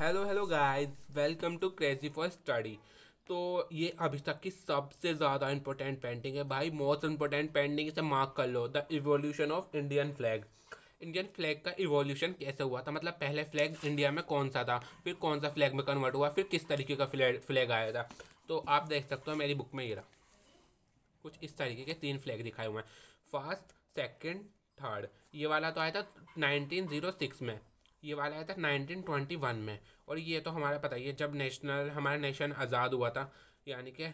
hello hello guys welcome to crazy for study तो ये अभी तक की सबसे ज़्यादा इंपॉर्टेंट पेंटिंग है भाई मोस्ट इंपॉर्टेंट पेंटिंग इसे मार्क कर लो the evolution of Indian flag Indian flag का इवोल्यूशन कैसे हुआ था मतलब पहले फ्लैग इंडिया में कौन सा था फिर कौन सा फ्लैग में कन्वर्ट हुआ फिर किस तरीके का फ्लैग फ्लैग आया था तो आप देख सकते हो मेरी बुक में ये रहा कुछ इस तरीके के तीन फ्लैग दिखाए हुए हैं फर्स्ट सेकेंड थर्ड ये वाला तो आया था नाइनटीन जीरो सिक्स में ये वाला आया था 1921 में और ये तो हमारा पता ही है जब नेशनल हमारा नेशन आज़ाद हुआ था यानी कि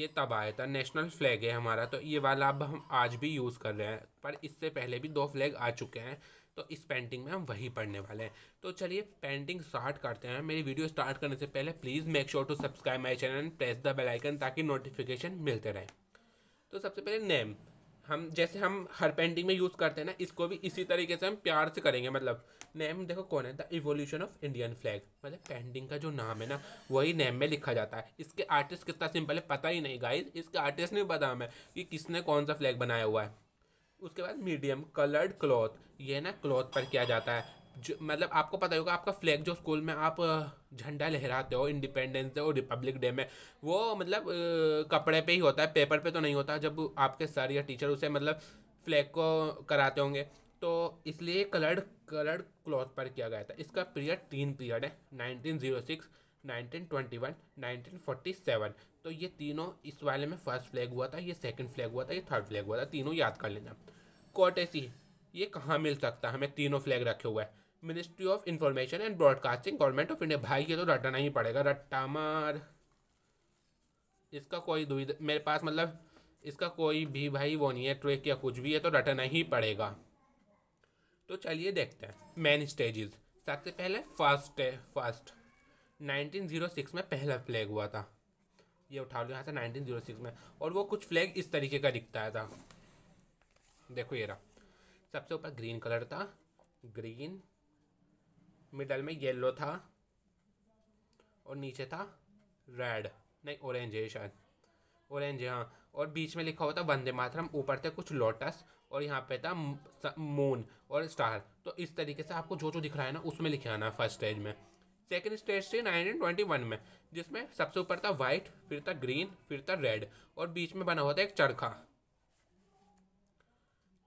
ये तब आया था नेशनल फ्लैग है हमारा तो ये वाला अब हम आज भी यूज़ कर रहे हैं पर इससे पहले भी दो फ्लैग आ चुके हैं तो इस पेंटिंग में हम वही पढ़ने वाले हैं तो चलिए पेंटिंग स्टार्ट करते हैं मेरी वीडियो स्टार्ट करने से पहले please make sure to subscribe my channel press the bell icon ताकि नोटिफिकेशन मिलते रहे तो सबसे पहले नेम हम जैसे हम हर पेंटिंग में यूज़ करते हैं ना इसको भी इसी तरीके से हम प्यार से करेंगे मतलब नेम देखो कौन है the evolution of Indian flag मतलब पेंटिंग का जो नाम है ना वही नेम में लिखा जाता है इसके आर्टिस्ट कितना सिंपल है पता ही नहीं गाइज इसके आर्टिस्ट नहीं पता हमें कि किसने कौन सा फ्लैग बनाया हुआ है उसके बाद मीडियम कलर्ड क्लॉथ ये ना क्लॉथ पर किया जाता है जो मतलब आपको पता होगा आपका फ्लैग जो स्कूल में आप झंडा लहराते हो इंडिपेंडेंस डे और रिपब्लिक डे में वो मतलब कपड़े पे ही होता है पेपर पे तो नहीं होता जब आपके सर या टीचर उसे मतलब फ्लैग को कराते होंगे तो इसलिए कलर्ड कलर्ड क्लॉथ पर किया गया था इसका पीरियड तीन पीरियड है नाइनटीन जीरो सिक्स 1921, 1947 तो ये तीनों इस वाले में फर्स्ट फ्लैग हुआ था ये सेकंड फ्लैग हुआ था ये थर्ड फ्लैग हुआ था तीनों याद कर लेना कोटेसी ये कहाँ मिल सकता है हमें तीनों फ्लैग रखे हुए हैं ministry of information and broadcasting government of India भाई ये तो रटना ही पड़ेगा रट्टा मार इसका कोई दुविध मेरे पास मतलब इसका कोई भी भाई वो नहीं है ट्रेक या कुछ भी है तो रटना ही पड़ेगा तो चलिए देखते हैं मेन स्टेजेस सबसे पहले फर्स्ट है फर्स्ट 1906 में पहला फ्लैग हुआ था ये उठा लो यहाँ से 1906 में और वो कुछ फ्लैग इस तरीके का दिखता था देखो ये रहा सबसे ऊपर ग्रीन कलर था ग्रीन मिडल में येलो था और नीचे था रेड नहीं ऑरेंज है शायद ऑरेंज हाँ और बीच में लिखा हुआ था वंदे मातरम ऊपर थे कुछ लोटस और यहाँ पे था मून और स्टार तो इस तरीके से आपको जो जो दिख रहा है ना उसमें लिखे आना फर्स्ट स्टेज में सेकेंड स्टेज थी नाइनटीन ट्वेंटी वन में जिसमें सबसे ऊपर था वाइट फिर था ग्रीन फिर था रेड और बीच में बना हुआ था एक चरखा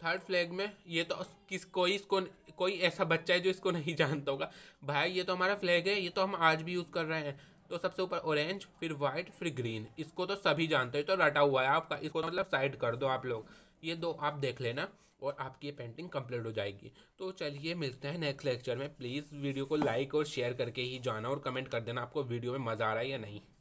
थर्ड फ्लैग में ये तो किस कोई इसको कोई ऐसा बच्चा है जो इसको नहीं जानता होगा भाई ये तो हमारा फ्लैग है ये तो हम आज भी यूज़ कर रहे हैं तो सबसे ऊपर ऑरेंज फिर वाइट फिर ग्रीन इसको तो सभी जानते हैं तो रटा हुआ है आपका इसको तो मतलब साइड कर दो आप लोग ये दो आप देख लेना और आपकी ये पेंटिंग कंप्लीट हो जाएगी तो चलिए मिलते हैं नेक्स्ट लेक्चर में प्लीज़ वीडियो को लाइक और शेयर करके ही जाना और कमेंट कर देना आपको वीडियो में मज़ा आ रहा है या नहीं